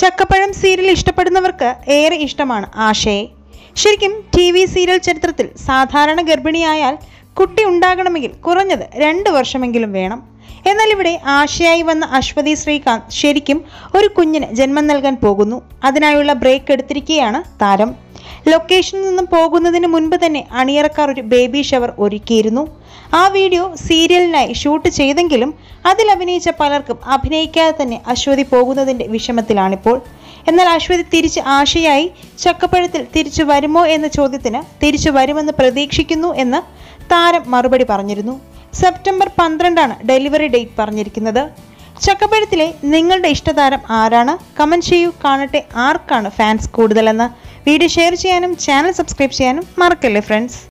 ചക്കപ്പഴം സീരിയൽ ഇഷ്ടപ്പെടുന്നവർക്ക് ഏറെ ഇഷ്ടമാണ് ആശയെ ശരിക്കും ടി വി സീരിയൽ ചരിത്രത്തിൽ സാധാരണ ഗർഭിണിയായാൽ കുട്ടി ഉണ്ടാകണമെങ്കിൽ കുറഞ്ഞത് രണ്ട് വർഷമെങ്കിലും വേണം എന്നാൽ ഇവിടെ ആശയായി വന്ന അശ്വതി ശ്രീകാന്ത് ശരിക്കും ഒരു കുഞ്ഞിന് ജന്മം നൽകാൻ പോകുന്നു അതിനായുള്ള ബ്രേക്ക് എടുത്തിരിക്കുകയാണ് താരം ലൊക്കേഷനിൽ നിന്നും പോകുന്നതിന് മുൻപ് തന്നെ അണിയറക്കാർ ഒരു ബേബി ഷവർ ഒരുക്കിയിരുന്നു ആ വീഡിയോ സീരിയലിനായി ഷൂട്ട് ചെയ്തെങ്കിലും അതിൽ അഭിനയിച്ച പലർക്കും അഭിനയിക്കാതെ തന്നെ അശ്വതി പോകുന്നതിൻ്റെ വിഷമത്തിലാണിപ്പോൾ എന്നാൽ അശ്വതി തിരിച്ച് ആശയായി ചക്കപ്പഴത്തിൽ തിരിച്ചു വരുമോ എന്ന ചോദ്യത്തിന് തിരിച്ചു വരുമെന്ന് പ്രതീക്ഷിക്കുന്നു എന്ന് താരം മറുപടി പറഞ്ഞിരുന്നു സെപ്റ്റംബർ പന്ത്രണ്ടാണ് ഡെലിവറി ഡേറ്റ് പറഞ്ഞിരിക്കുന്നത് ചക്കപ്പഴത്തിലെ നിങ്ങളുടെ ഇഷ്ടതാരം ആരാണ് കമൻറ്റ് ചെയ്യൂ കാണട്ടെ ആർക്കാണ് ഫാൻസ് കൂടുതലെന്ന് വീഡിയോ ഷെയർ ചെയ്യാനും ചാനൽ സബ്സ്ക്രൈബ് ചെയ്യാനും മറക്കല്ലേ ഫ്രണ്ട്സ്